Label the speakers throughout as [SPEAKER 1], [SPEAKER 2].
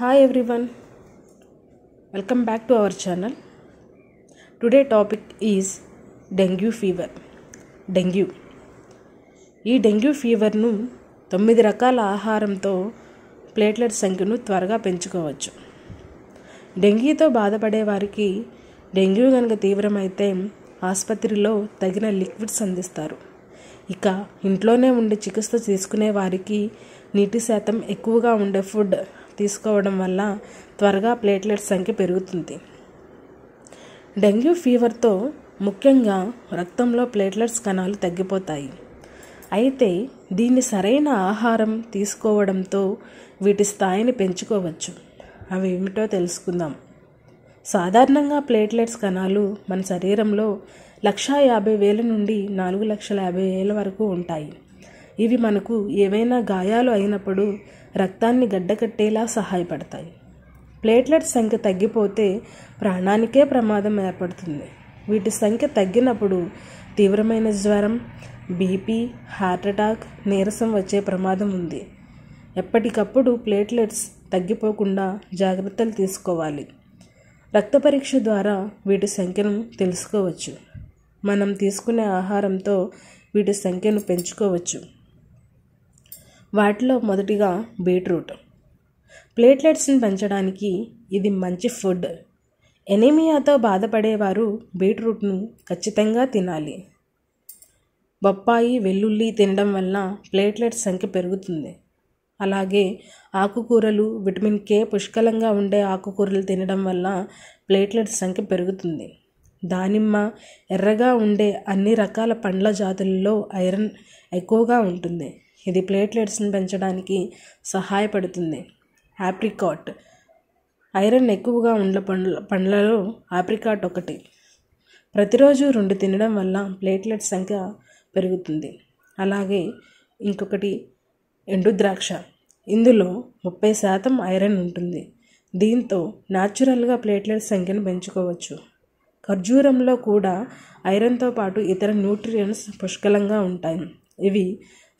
[SPEAKER 1] hi everyone welcome back to our channel today topic is dengue fever dengue ఈ dengue ఫీవర్ను తొమ్మిది రకాల ఆహారంతో ప్లేట్లెట్ సంఖ్యను త్వరగా పెంచుకోవచ్చు డెంగ్యూతో బాధపడే వారికి డెంగ్యూ కనుక తీవ్రమైతే ఆసుపత్రిలో తగిన లిక్విడ్స్ అందిస్తారు ఇక ఇంట్లోనే ఉండి చికిత్స తీసుకునే వారికి నీటి శాతం ఎక్కువగా ఉండే ఫుడ్ తీసుకోవడం వల్ల త్వరగా ప్లేట్లెట్ సంఖ్య పెరుగుతుంది డెంగ్యూ ఫీవర్తో ముఖ్యంగా రక్తంలో ప్లేట్లెట్స్ కణాలు తగ్గిపోతాయి అయితే దీన్ని సరైన ఆహారం తీసుకోవడంతో వీటి స్థాయిని పెంచుకోవచ్చు అవి ఏమిటో తెలుసుకుందాం సాధారణంగా ప్లేట్లెట్స్ కణాలు మన శరీరంలో లక్షా యాభై వేల నుండి నాలుగు లక్షల యాభై వేల వరకు ఉంటాయి ఇవి మనకు ఏవైనా గాయాలు అయినప్పుడు రక్తాన్ని గడ్డకట్టేలా సహాయపడతాయి ప్లేట్లెట్ సంఖ్య తగ్గిపోతే ప్రాణానికే ప్రమాదం ఏర్పడుతుంది వీటి సంఖ్య తగ్గినప్పుడు తీవ్రమైన జ్వరం బీపీ హార్ట్ అటాక్ నీరసం వచ్చే ప్రమాదం ఉంది ఎప్పటికప్పుడు ప్లేట్లెట్స్ తగ్గిపోకుండా జాగ్రత్తలు తీసుకోవాలి రక్త పరీక్ష ద్వారా వీటి సంఖ్యను తెలుసుకోవచ్చు మనం తీసుకునే ఆహారంతో వీటి సంఖ్యను పెంచుకోవచ్చు వాటిలో మొదటిగా బీట్రూట్ ప్లేట్లెట్స్ని పెంచడానికి ఇది మంచి ఫుడ్ ఎనీమియాతో బాధపడేవారు బీట్రూట్ను ఖచ్చితంగా తినాలి బొప్పాయి వెల్లుల్లి తినడం వల్ల ప్లేట్లెట్స్ సంఖ్య పెరుగుతుంది అలాగే ఆకుకూరలు విటమిన్ కే పుష్కలంగా ఉండే ఆకుకూరలు తినడం వల్ల ప్లేట్లెట్స్ సంఖ్య పెరుగుతుంది దానిమ్మ ఎర్రగా ఉండే అన్ని రకాల పండ్ల జాతులలో ఐరన్ ఎక్కువగా ఉంటుంది ఇది ప్లేట్లెట్స్ని పెంచడానికి సహాయపడుతుంది ఆప్రికాట్ ఐరన్ ఎక్కువగా ఉన్న పండ్ల పండ్లలో ఆప్రికాట్ ఒకటి ప్రతిరోజు రెండు తినడం వల్ల ప్లేట్లెట్ సంఖ్య పెరుగుతుంది అలాగే ఇంకొకటి ఎండు ద్రాక్ష ఇందులో ముప్పై శాతం ఐరన్ ఉంటుంది దీంతో న్యాచురల్గా ప్లేట్లెట్ సంఖ్యను పెంచుకోవచ్చు ఖర్జూరంలో కూడా ఐరన్తో పాటు ఇతర న్యూట్రియంట్స్ పుష్కలంగా ఉంటాయి ఇవి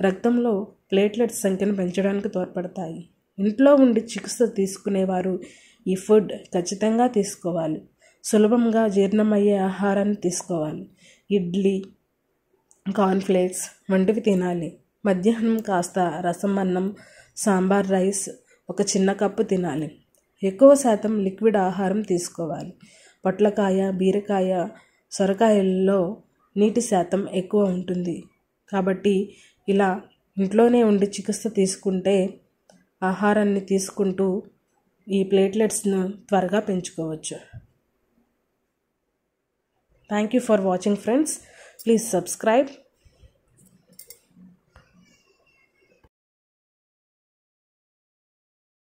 [SPEAKER 1] రక్తంలో ప్లేట్లెట్స్ సంఖ్యను పెంచడానికి తోడ్పడతాయి ఇంట్లో ఉండి చికిత్స తీసుకునేవారు ఈ ఫుడ్ ఖచ్చితంగా తీసుకోవాలి సులభంగా జీర్ణమయ్యే ఆహారాన్ని తీసుకోవాలి ఇడ్లీ కార్న్ఫ్లేక్స్ వంటివి తినాలి మధ్యాహ్నం కాస్త రసం అన్నం సాంబార్ రైస్ ఒక చిన్న కప్పు తినాలి ఎక్కువ శాతం లిక్విడ్ ఆహారం తీసుకోవాలి పొట్లకాయ బీరకాయ సొరకాయల్లో నీటి శాతం ఎక్కువ ఉంటుంది కాబట్టి ఇలా ఇంట్లోనే ఉండి చికిత్స తీసుకుంటే ఆహారాన్ని తీసుకుంటూ ఈ ప్లేట్లెట్స్ను త్వరగా పెంచుకోవచ్చు thank you for watching friends please subscribe